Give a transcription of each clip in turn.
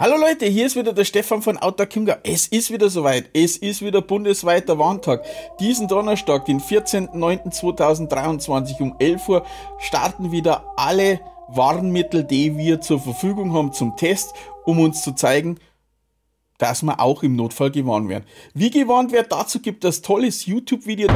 Hallo Leute, hier ist wieder der Stefan von Outdoor Kimga. Es ist wieder soweit. Es ist wieder bundesweiter Warntag. Diesen Donnerstag, den 14.09.2023 um 11 Uhr starten wieder alle Warnmittel, die wir zur Verfügung haben zum Test, um uns zu zeigen, dass wir auch im Notfall gewarnt werden. Wie gewarnt wird, dazu gibt es tolles YouTube-Video.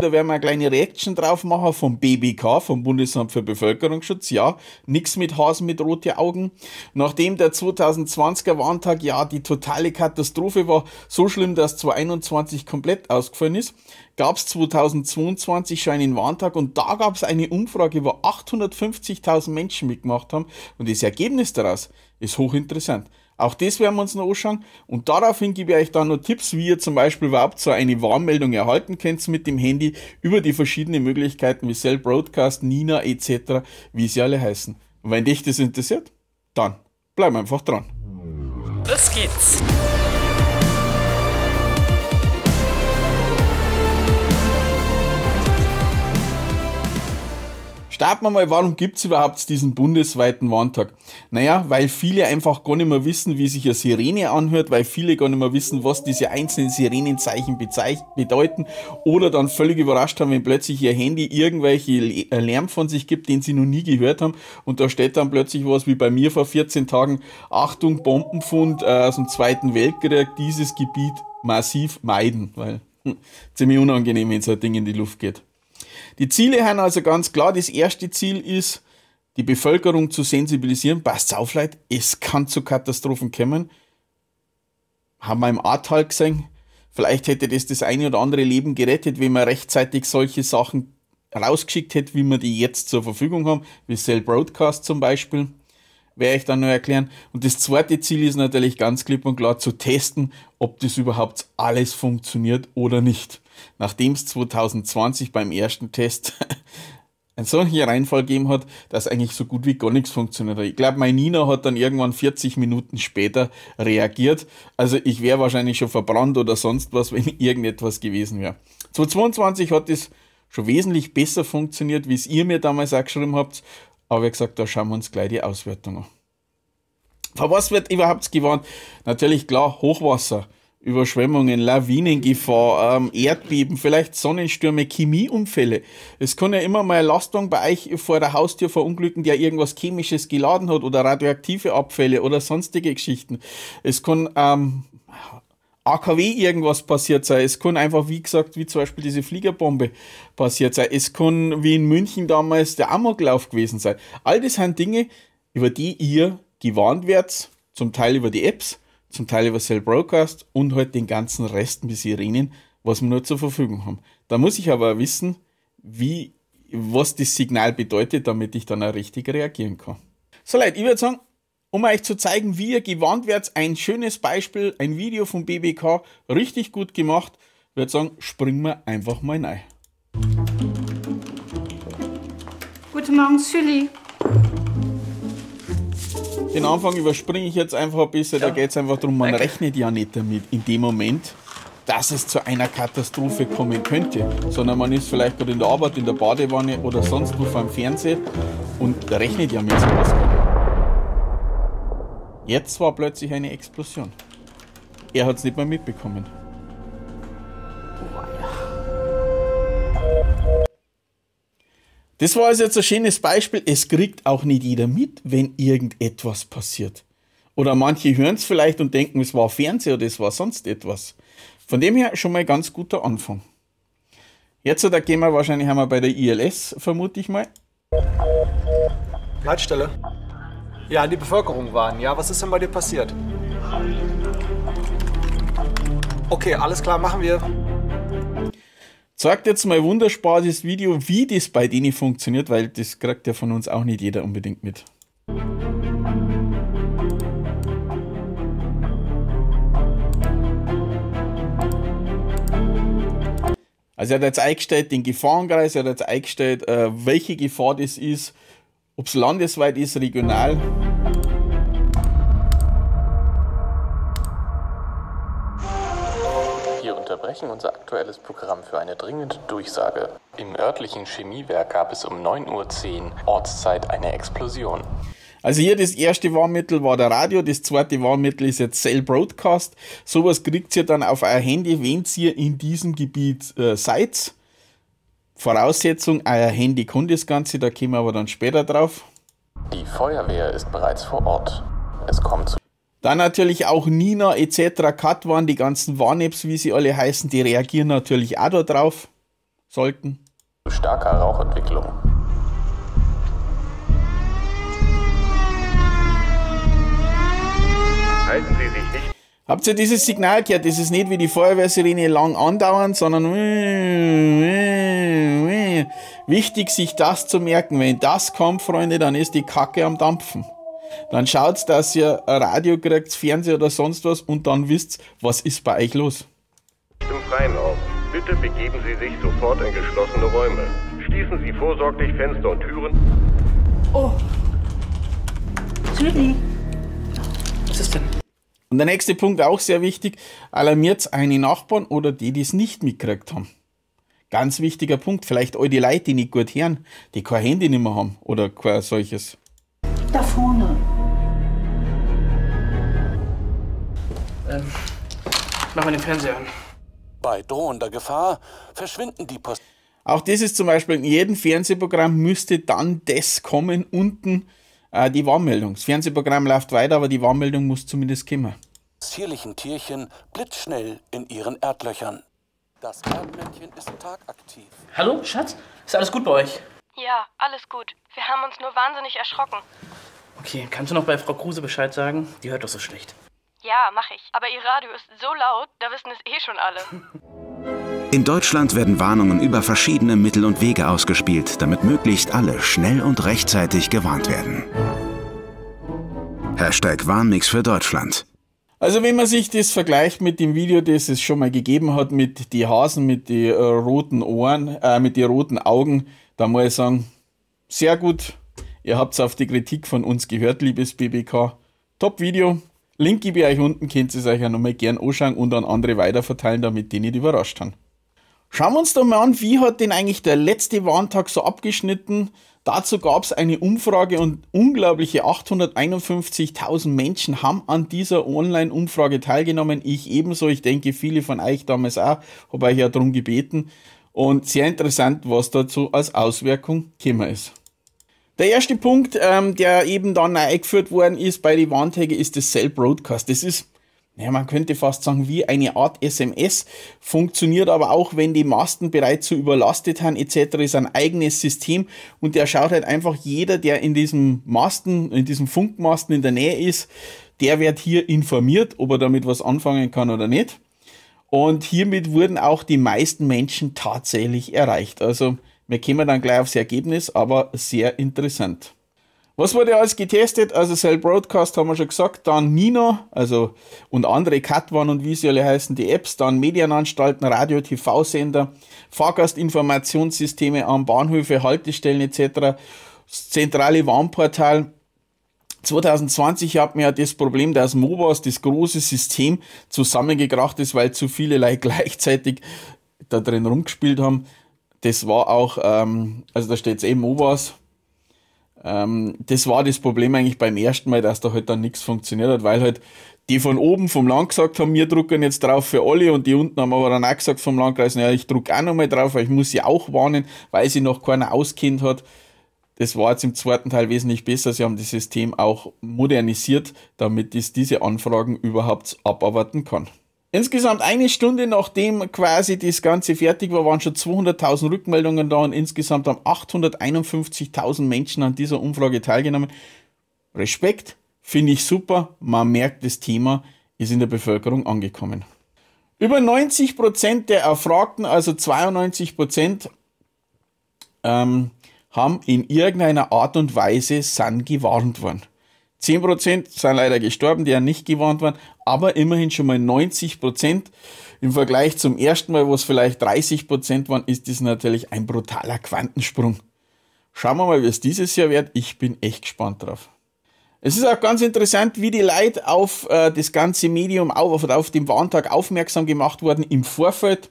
Da werden wir eine kleine Reaction drauf machen vom BBK, vom Bundesamt für Bevölkerungsschutz. Ja, nichts mit Hasen mit roten Augen. Nachdem der 2020er Warntag ja die totale Katastrophe war, so schlimm, dass 2021 komplett ausgefallen ist, gab es 2022 schon einen Warntag und da gab es eine Umfrage, wo 850.000 Menschen mitgemacht haben und das Ergebnis daraus ist hochinteressant. Auch das werden wir uns noch anschauen. Und daraufhin gebe ich euch dann noch Tipps, wie ihr zum Beispiel überhaupt so eine Warnmeldung erhalten könnt mit dem Handy über die verschiedenen Möglichkeiten wie Cell Broadcast, Nina etc., wie sie alle heißen. Und wenn dich das interessiert, dann bleib einfach dran. Los geht's! Starten wir mal, warum gibt es überhaupt diesen bundesweiten Warntag? Naja, weil viele einfach gar nicht mehr wissen, wie sich eine Sirene anhört, weil viele gar nicht mehr wissen, was diese einzelnen Sirenenzeichen bedeuten oder dann völlig überrascht haben, wenn plötzlich ihr Handy irgendwelche äh, Lärm von sich gibt, den sie noch nie gehört haben und da steht dann plötzlich was wie bei mir vor 14 Tagen, Achtung, Bombenfund äh, aus dem Zweiten Weltkrieg, dieses Gebiet massiv meiden, weil hm, ziemlich unangenehm, wenn so ein Ding in die Luft geht. Die Ziele haben also ganz klar, das erste Ziel ist, die Bevölkerung zu sensibilisieren, passt auf Leute, es kann zu Katastrophen kommen. Haben wir im Ahrtal gesehen, vielleicht hätte das das eine oder andere Leben gerettet, wenn man rechtzeitig solche Sachen rausgeschickt hätte, wie wir die jetzt zur Verfügung haben, wie Cell Broadcast zum Beispiel werde ich dann noch erklären. Und das zweite Ziel ist natürlich ganz klipp und klar zu testen, ob das überhaupt alles funktioniert oder nicht nachdem es 2020 beim ersten Test eine solche Reihenfolge gegeben hat, dass eigentlich so gut wie gar nichts funktioniert hat. Ich glaube, mein Nina hat dann irgendwann 40 Minuten später reagiert. Also ich wäre wahrscheinlich schon verbrannt oder sonst was, wenn irgendetwas gewesen wäre. 2022 hat es schon wesentlich besser funktioniert, wie es ihr mir damals auch geschrieben habt. Aber wie gesagt, da schauen wir uns gleich die Auswertung an. Vor was wird überhaupt gewarnt? Natürlich klar, Hochwasser. Überschwemmungen, Lawinengefahr, ähm, Erdbeben, vielleicht Sonnenstürme, Chemieunfälle. Es kann ja immer mal eine Lastung bei euch vor der Haustür verunglücken, der irgendwas Chemisches geladen hat oder radioaktive Abfälle oder sonstige Geschichten. Es kann ähm, AKW irgendwas passiert sein. Es kann einfach, wie gesagt, wie zum Beispiel diese Fliegerbombe passiert sein. Es kann, wie in München damals, der Amoklauf gewesen sein. All das sind Dinge, über die ihr gewarnt werdet, zum Teil über die Apps zum Teil über Cell Broadcast und halt den ganzen Rest bis Sirenen, was wir nur zur Verfügung haben. Da muss ich aber wissen, wie, was das Signal bedeutet, damit ich dann auch richtig reagieren kann. So Leute, ich würde sagen, um euch zu zeigen, wie ihr gewarnt werdet, ein schönes Beispiel, ein Video vom BBK, richtig gut gemacht. Ich würde sagen, springen wir einfach mal rein. Guten Morgen, Sully. Den Anfang überspringe ich jetzt einfach ein bisschen. Ja. Da geht es einfach darum, man rechnet ja nicht damit in dem Moment, dass es zu einer Katastrophe kommen könnte, sondern man ist vielleicht gerade in der Arbeit, in der Badewanne oder sonst wo vor dem Fernseher und rechnet ja mit sowas. Jetzt war plötzlich eine Explosion. Er hat es nicht mehr mitbekommen. Das war also jetzt ein schönes Beispiel. Es kriegt auch nicht jeder mit, wenn irgendetwas passiert. Oder manche hören es vielleicht und denken, es war Fernseher oder es war sonst etwas. Von dem her schon mal ganz guter Anfang. Jetzt da gehen wir wahrscheinlich einmal bei der ILS, vermute ich mal. Leitstelle. Ja, die Bevölkerung waren. Ja, was ist denn bei dir passiert? Okay, alles klar, machen wir. Sagt jetzt mal wunderspar das Video, wie das bei denen funktioniert, weil das kriegt ja von uns auch nicht jeder unbedingt mit. Also er hat jetzt eingestellt den Gefahrenkreis, er hat jetzt eingestellt, äh, welche Gefahr das ist, ob es landesweit ist, regional. unterbrechen unser aktuelles Programm für eine dringende Durchsage. Im örtlichen Chemiewerk gab es um 9.10 Uhr Ortszeit eine Explosion. Also hier das erste Warnmittel war der Radio, das zweite Warnmittel ist jetzt Cell Broadcast. Sowas kriegt ihr dann auf euer Handy, wenn ihr in diesem Gebiet äh, seid. Voraussetzung, euer Handy kann das Ganze, da kommen wir aber dann später drauf. Die Feuerwehr ist bereits vor Ort. Es kommt zu dann natürlich auch Nina etc., Cut waren die ganzen Warn-Apps, wie sie alle heißen, die reagieren natürlich auch da drauf. Sollten. Starker Rauchentwicklung. Halten Sie sich nicht. Habt ihr dieses Signal gehört? Das ist nicht wie die Feuerwehrsirene lang andauernd, sondern wichtig, sich das zu merken. Wenn das kommt, Freunde, dann ist die Kacke am Dampfen. Dann schaut, dass ihr Radio kriegt, Fernseher oder sonst was und dann wisst, was ist bei euch los. Im Freien auf. Bitte begeben Sie sich sofort in geschlossene Räume. Schließen Sie vorsorglich Fenster und Türen. Oh. Süden. Was ist denn? Und der nächste Punkt auch sehr wichtig, alarmiert eine Nachbarn oder die, die es nicht mitgekriegt haben. Ganz wichtiger Punkt, vielleicht all die Leute, die nicht gut hören, die kein Handy nicht mehr haben oder kein solches. Da vorne. Ähm, mach mal den Fernseher an. Bei drohender Gefahr verschwinden die Post. Auch das ist zum Beispiel in jedem Fernsehprogramm müsste dann das kommen unten äh, die Warnmeldung. Das Fernsehprogramm läuft weiter, aber die Warnmeldung muss zumindest kommen. Zierlichen Tierchen blitzschnell in ihren Erdlöchern. Das Erdmännchen ist tagaktiv. Hallo, Schatz? Ist alles gut bei euch? Ja, alles gut. Wir haben uns nur wahnsinnig erschrocken. Okay, kannst du noch bei Frau Kruse Bescheid sagen? Die hört doch so schlecht. Ja, mach ich. Aber ihr Radio ist so laut, da wissen es eh schon alle. In Deutschland werden Warnungen über verschiedene Mittel und Wege ausgespielt, damit möglichst alle schnell und rechtzeitig gewarnt werden. Hashtag Warnmix für Deutschland. Also wenn man sich das vergleicht mit dem Video, das es schon mal gegeben hat, mit die Hasen mit den äh, roten Ohren, äh, mit die roten Augen, dann muss ich sagen, sehr gut Ihr habt es auf die Kritik von uns gehört, liebes BBK. Top-Video. Link gebe ich euch unten, könnt ihr es euch auch nochmal gern anschauen und an andere weiterverteilen, damit die nicht überrascht haben. Schauen wir uns doch mal an, wie hat denn eigentlich der letzte Warntag so abgeschnitten? Dazu gab es eine Umfrage und unglaubliche 851.000 Menschen haben an dieser Online-Umfrage teilgenommen. Ich ebenso, ich denke viele von euch damals auch, habe euch ja darum gebeten. Und sehr interessant, was dazu als Auswirkung gekommen ist. Der erste Punkt, ähm, der eben dann eingeführt worden ist bei den Warntaggen, ist das Cell Broadcast. Das ist, ja, man könnte fast sagen, wie eine Art SMS, funktioniert aber auch, wenn die Masten bereits so überlastet haben etc., ist ein eigenes System und der schaut halt einfach jeder, der in diesem Masten, in diesem Funkmasten in der Nähe ist, der wird hier informiert, ob er damit was anfangen kann oder nicht. Und hiermit wurden auch die meisten Menschen tatsächlich erreicht. Also wir kommen dann gleich aufs Ergebnis, aber sehr interessant. Was wurde alles getestet? Also Cell Broadcast haben wir schon gesagt, dann Nina, also und andere Katwan und wie sie alle heißen, die Apps, dann Medienanstalten, Radio, TV-Sender, Fahrgastinformationssysteme an Bahnhöfe, Haltestellen etc., das zentrale Warnportal. 2020 hatten wir ja das Problem, dass MOBAs, das große System, zusammengekracht ist, weil zu viele Leute gleichzeitig da drin rumgespielt haben das war auch, ähm, also da steht es eben was. Ähm, das war das Problem eigentlich beim ersten Mal, dass da halt dann nichts funktioniert hat, weil halt die von oben vom Land gesagt haben, wir drucken jetzt drauf für alle und die unten haben aber dann auch gesagt vom Landkreis, naja, ich druck auch nochmal drauf, weil ich muss sie auch warnen, weil sie noch keiner auskennt hat. Das war jetzt im zweiten Teil wesentlich besser. Sie haben das System auch modernisiert, damit es diese Anfragen überhaupt abarbeiten kann. Insgesamt eine Stunde nachdem quasi das Ganze fertig war, waren schon 200.000 Rückmeldungen da und insgesamt haben 851.000 Menschen an dieser Umfrage teilgenommen. Respekt, finde ich super. Man merkt, das Thema ist in der Bevölkerung angekommen. Über 90 der Erfragten, also 92 ähm, haben in irgendeiner Art und Weise San gewarnt worden. 10% sind leider gestorben, die ja nicht gewarnt waren, aber immerhin schon mal 90%. Im Vergleich zum ersten Mal, wo es vielleicht 30% waren, ist das natürlich ein brutaler Quantensprung. Schauen wir mal, wie es dieses Jahr wird. Ich bin echt gespannt drauf. Es ist auch ganz interessant, wie die Leute auf äh, das ganze Medium, auf, auf den Warntag aufmerksam gemacht wurden im Vorfeld.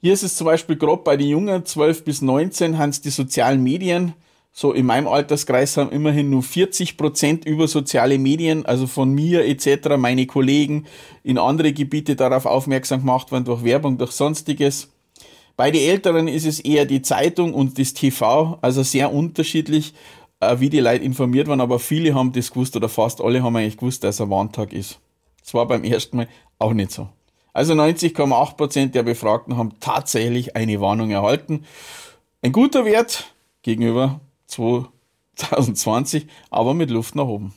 Hier ist es zum Beispiel gerade bei den Jungen 12 bis 19 haben es die sozialen Medien so in meinem Alterskreis haben immerhin nur 40 Prozent über soziale Medien, also von mir etc., meine Kollegen in andere Gebiete darauf aufmerksam gemacht worden durch Werbung, durch Sonstiges. Bei den Älteren ist es eher die Zeitung und das TV, also sehr unterschiedlich, äh, wie die Leute informiert waren, aber viele haben das gewusst oder fast alle haben eigentlich gewusst, dass ein Warntag ist. Das war beim ersten Mal auch nicht so. Also 90,8 Prozent der Befragten haben tatsächlich eine Warnung erhalten. Ein guter Wert gegenüber 2020, aber mit Luft nach oben.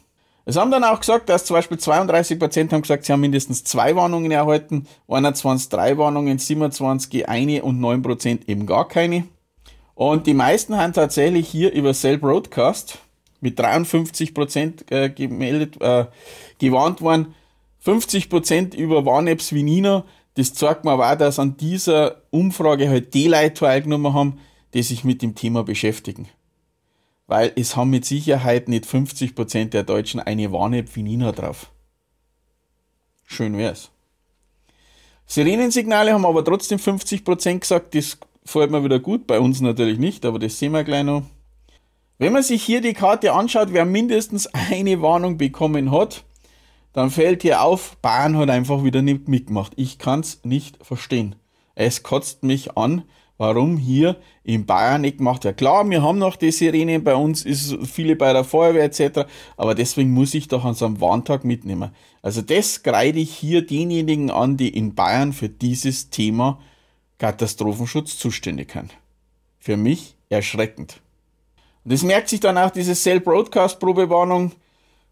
Es haben dann auch gesagt, dass zum Beispiel 32 Prozent haben gesagt, sie haben mindestens zwei Warnungen erhalten, 21 drei Warnungen, 27 eine und 9 Prozent eben gar keine. Und die meisten haben tatsächlich hier über Cell Broadcast mit 53 Prozent äh, gemeldet, äh, gewarnt worden. 50 Prozent über Warn-Apps wie Nina. Das zeigt mir aber auch, dass an dieser Umfrage halt die Leute teilgenommen haben, die sich mit dem Thema beschäftigen. Weil es haben mit Sicherheit nicht 50% der Deutschen eine Warn-App drauf. Schön wär's. Sirenensignale haben aber trotzdem 50% gesagt, das fällt mir wieder gut, bei uns natürlich nicht, aber das sehen wir gleich noch. Wenn man sich hier die Karte anschaut, wer mindestens eine Warnung bekommen hat, dann fällt hier auf, Bahn hat einfach wieder nicht mitgemacht. Ich kann es nicht verstehen. Es kotzt mich an, warum hier in Bayern nicht gemacht wird. Klar, wir haben noch die Sirenen bei uns, ist viele bei der Feuerwehr etc., aber deswegen muss ich doch an so einem Warntag mitnehmen. Also das greide ich hier denjenigen an, die in Bayern für dieses Thema Katastrophenschutz zuständig sind. Für mich erschreckend. Und das merkt sich dann auch diese Cell-Broadcast-Probewarnung.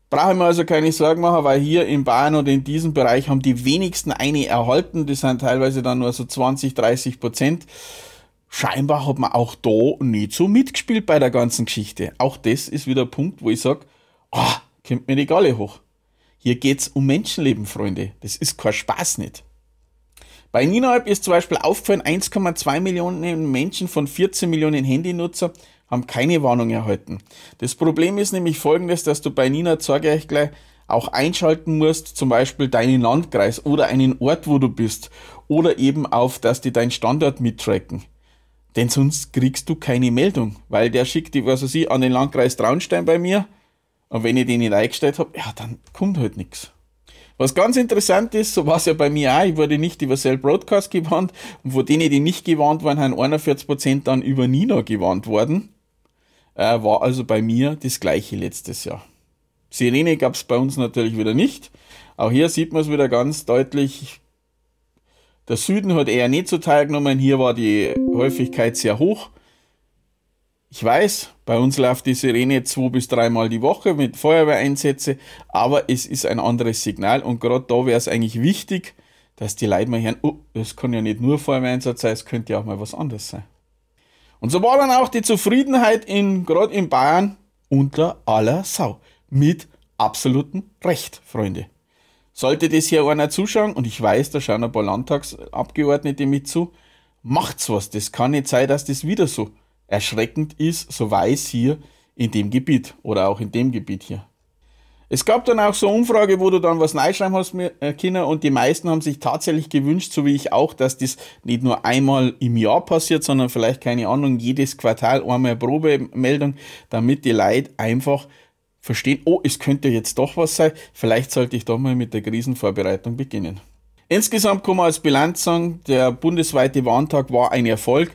Brauche ich mir also keine Sorgen machen, weil hier in Bayern und in diesem Bereich haben die wenigsten eine erhalten. Das sind teilweise dann nur so 20, 30 Prozent scheinbar hat man auch da nicht so mitgespielt bei der ganzen Geschichte. Auch das ist wieder ein Punkt, wo ich sage, ah, oh, kommt mir die Galle hoch. Hier geht's um Menschenleben, Freunde. Das ist kein Spaß nicht. Bei Ninahalb ist zum Beispiel aufgefallen, 1,2 Millionen Menschen von 14 Millionen Handynutzer haben keine Warnung erhalten. Das Problem ist nämlich folgendes, dass du bei Nina zeige ich gleich auch einschalten musst, zum Beispiel deinen Landkreis oder einen Ort, wo du bist, oder eben auf, dass die deinen Standort mittracken. Denn sonst kriegst du keine Meldung, weil der schickt die, was weiß ich, an den Landkreis Traunstein bei mir. Und wenn ich den nicht eingestellt habe, ja, dann kommt halt nichts. Was ganz interessant ist, so war es ja bei mir auch, ich wurde nicht über Cell Broadcast gewarnt und von denen, die nicht gewarnt waren, haben 41% dann über Nina gewarnt worden. Äh, war also bei mir das gleiche letztes Jahr. Sirene gab es bei uns natürlich wieder nicht. Auch hier sieht man es wieder ganz deutlich, der Süden hat eher nicht so teilgenommen. Hier war die Häufigkeit sehr hoch. Ich weiß, bei uns läuft die Sirene zwei bis dreimal die Woche mit Feuerwehreinsätze, aber es ist ein anderes Signal und gerade da wäre es eigentlich wichtig, dass die Leute mal hören, oh, das kann ja nicht nur Feuerwehreinsatz sein, es könnte ja auch mal was anderes sein. Und so war dann auch die Zufriedenheit in, gerade in Bayern unter aller Sau. Mit absolutem Recht, Freunde. Sollte das hier einer zuschauen, und ich weiß, da schauen ein paar Landtagsabgeordnete mit zu, macht's was. Das kann nicht sein, dass das wieder so erschreckend ist, so weiß hier in dem Gebiet oder auch in dem Gebiet hier. Es gab dann auch so eine Umfrage, wo du dann was reinschreiben hast, äh, Kinder, und die meisten haben sich tatsächlich gewünscht, so wie ich auch, dass das nicht nur einmal im Jahr passiert, sondern vielleicht, keine Ahnung, jedes Quartal einmal eine Probemeldung, damit die Leute einfach verstehen, oh, es könnte jetzt doch was sein, vielleicht sollte ich doch mal mit der Krisenvorbereitung beginnen. Insgesamt kann man als Bilanz sagen, der bundesweite Warntag war ein Erfolg.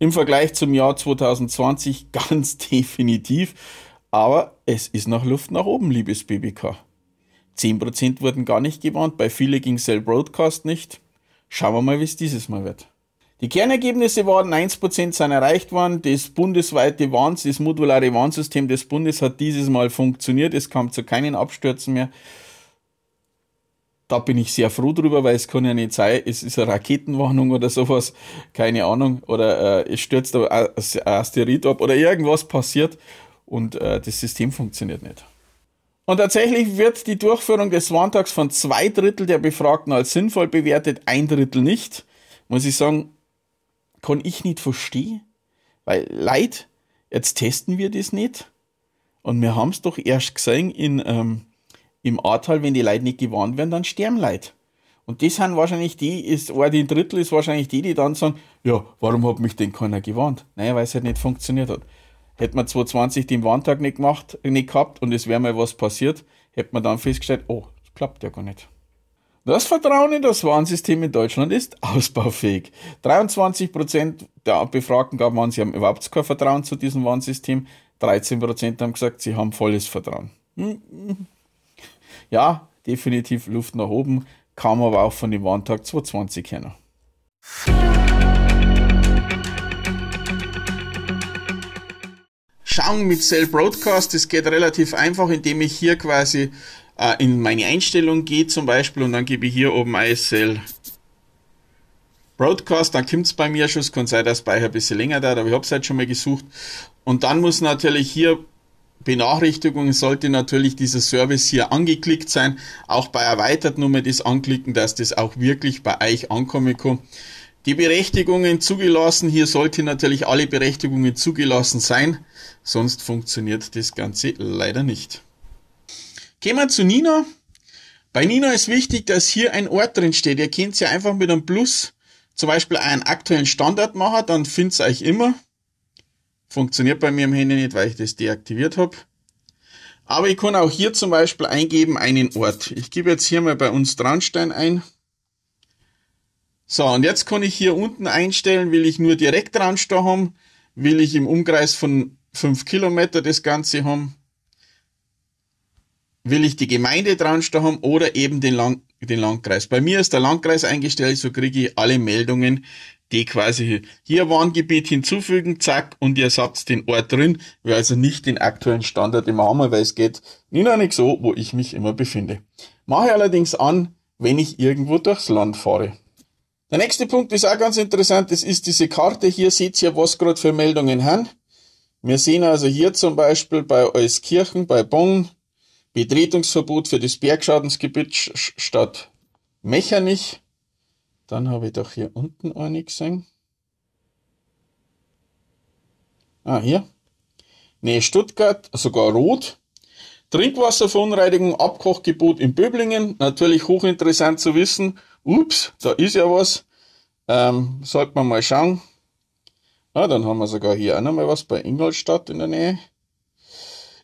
Im Vergleich zum Jahr 2020 ganz definitiv. Aber es ist noch Luft nach oben, liebes BBK. 10% wurden gar nicht gewarnt, bei viele ging Cell Broadcast nicht. Schauen wir mal, wie es dieses Mal wird. Die Kernergebnisse waren, 1% sind erreicht worden. Das bundesweite Warns, das modulare Warnsystem des Bundes hat dieses Mal funktioniert. Es kam zu keinen Abstürzen mehr. Da bin ich sehr froh drüber, weil es kann ja nicht sein, es ist eine Raketenwarnung oder sowas, keine Ahnung. Oder äh, es stürzt ein Asteroid ab oder irgendwas passiert und äh, das System funktioniert nicht. Und tatsächlich wird die Durchführung des Warntags von zwei Drittel der Befragten als sinnvoll bewertet, ein Drittel nicht. Muss ich sagen, kann ich nicht verstehen. Weil Leute, jetzt testen wir das nicht. Und wir haben es doch erst gesehen in, ähm, im Ahrtal, wenn die Leute nicht gewarnt werden, dann sterben Leute. Und das sind wahrscheinlich die, ist, ein Drittel ist wahrscheinlich die, die dann sagen, ja, warum hat mich denn keiner gewarnt? Naja, weil es halt nicht funktioniert hat. Hätte man 2020 den Warntag nicht gemacht, nicht gehabt und es wäre mal was passiert, hätte man dann festgestellt, oh, das klappt ja gar nicht. Das Vertrauen in das Warnsystem in Deutschland ist ausbaufähig. 23 der Befragten gaben an, sie haben überhaupt kein Vertrauen zu diesem Warnsystem. 13 haben gesagt, sie haben volles Vertrauen. Hm, hm. Ja, definitiv Luft nach oben, kam aber auch von dem Warntag 2020 her. Schauen mit Cell Broadcast, das geht relativ einfach, indem ich hier quasi äh, in meine Einstellung gehe zum Beispiel und dann gebe ich hier oben ISL Broadcast, dann kommt es bei mir schon, es kann sein, dass Speicher ein bisschen länger dauert, aber ich habe es halt schon mal gesucht. Und dann muss natürlich hier Benachrichtigungen sollte natürlich dieser Service hier angeklickt sein. Auch bei erweitert Nummer das anklicken, dass das auch wirklich bei euch ankommen kann. Die Berechtigungen zugelassen, hier sollte natürlich alle Berechtigungen zugelassen sein, sonst funktioniert das Ganze leider nicht. Gehen wir zu Nina. Bei Nina ist wichtig, dass hier ein Ort drin steht. Ihr könnt ja einfach mit einem Plus zum Beispiel einen aktuellen Standard machen, dann findet ihr euch immer. Funktioniert bei mir im Handy nicht, weil ich das deaktiviert habe. Aber ich kann auch hier zum Beispiel eingeben einen Ort. Ich gebe jetzt hier mal bei uns Dranstein ein. So, und jetzt kann ich hier unten einstellen, will ich nur direkt Dranstein haben, will ich im Umkreis von 5 Kilometer das Ganze haben will ich die Gemeinde dran haben oder eben den, Land, den Landkreis. Bei mir ist der Landkreis eingestellt, so kriege ich alle Meldungen, die quasi hier Warngebiet hinzufügen, zack, und ihr sagt den Ort drin, weil also nicht den aktuellen Standard immer haben, weil es geht nicht nur nicht so, wo ich mich immer befinde. Mache allerdings an, wenn ich irgendwo durchs Land fahre. Der nächste Punkt ist auch ganz interessant, das ist diese Karte hier, seht ihr, was gerade für Meldungen haben. Wir sehen also hier zum Beispiel bei Euskirchen, bei Bonn, Betretungsverbot für das Bergschadensgebiet statt Mechernich. Dann habe ich doch hier unten eine gesehen. Ah, hier. Nähe Stuttgart, sogar rot. Trinkwasserverunreinigung, Abkochgebot in Böblingen. Natürlich hochinteressant zu wissen. Ups, da ist ja was. Ähm, sollte man mal schauen. Ah, dann haben wir sogar hier auch nochmal was bei Ingolstadt in der Nähe.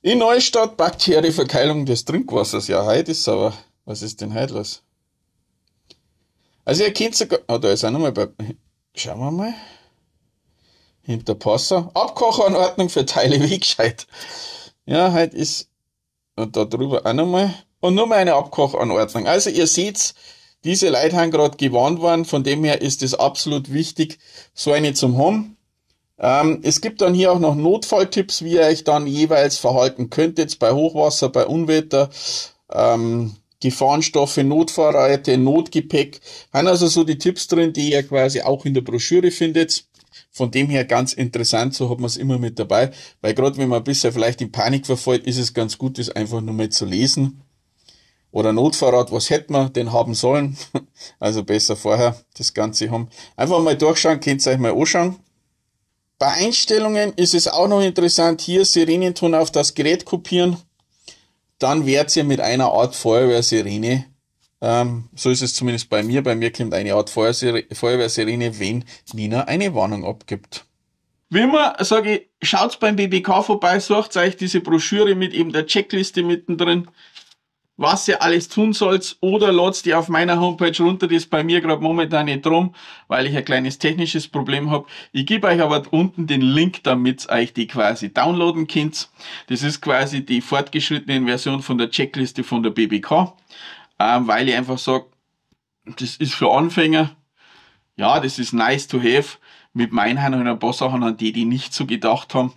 In Neustadt bakterielle Verkeilung des Trinkwassers. Ja, heute ist aber. Was ist denn heute los? Also ihr könnt sogar. Ah, oh, da ist auch nochmal bei. Schauen wir mal. Hinter Passau. Abkocheanordnung für Teile Wegscheid. Ja, heute ist. Und da drüber auch nochmal. Und nochmal eine Abkochanordnung. Also ihr seht's, diese Leute haben gerade gewarnt worden, von dem her ist es absolut wichtig, so eine zum haben. Ähm, es gibt dann hier auch noch Notfalltipps, wie ihr euch dann jeweils verhalten könntet bei Hochwasser, bei Unwetter. Ähm, Gefahrenstoffe, Notfahrräte, Notgepäck. Haben also so die Tipps drin, die ihr quasi auch in der Broschüre findet. Von dem her ganz interessant, so hat man es immer mit dabei, weil gerade wenn man bisher vielleicht in Panik verfällt, ist es ganz gut, das einfach nur mal zu lesen. Oder Notfahrrad, was hätten wir denn haben sollen? Also besser vorher das Ganze haben. Einfach mal durchschauen, könnt ihr euch mal anschauen. Bei Einstellungen ist es auch noch interessant, hier Sirenenton auf das Gerät kopieren, dann werdet ihr mit einer Art Feuerwehrsirene, ähm, so ist es zumindest bei mir, bei mir kommt eine Art Feuerwehrsirene, wenn Nina eine Warnung abgibt. Wie immer sage ich, schaut beim BBK vorbei, sucht euch diese Broschüre mit eben der Checkliste mittendrin, was ihr alles tun sollt oder ladet die auf meiner Homepage runter. Das ist bei mir gerade momentan nicht drum, weil ich ein kleines technisches Problem habe. Ich gebe euch aber unten den Link, damit ihr euch die quasi downloaden könnt. Das ist quasi die fortgeschrittene Version von der Checkliste von der BBK, ähm, weil ich einfach sage, das ist für Anfänger. Ja, das ist nice to have, mit Meinheim und ein paar Sachen, an die die nicht so gedacht haben.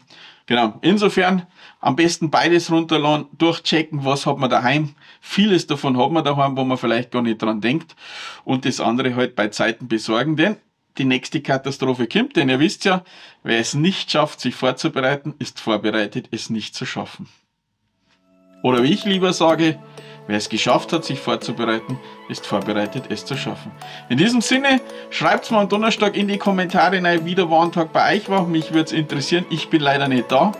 Genau. Insofern am besten beides runterladen, durchchecken, was hat man daheim. Vieles davon hat man daheim, wo man vielleicht gar nicht dran denkt. Und das andere halt bei Zeiten besorgen, denn die nächste Katastrophe kommt. Denn ihr wisst ja, wer es nicht schafft, sich vorzubereiten, ist vorbereitet, es nicht zu schaffen. Oder wie ich lieber sage, wer es geschafft hat, sich vorzubereiten, ist vorbereitet, es zu schaffen. In diesem Sinne, schreibt es mal am Donnerstag in die Kommentare rein, wie der Warntag bei euch war. Mich würde es interessieren, ich bin leider nicht da.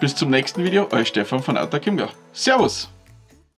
Bis zum nächsten Video, euer Stefan von Atta Kimga. Servus!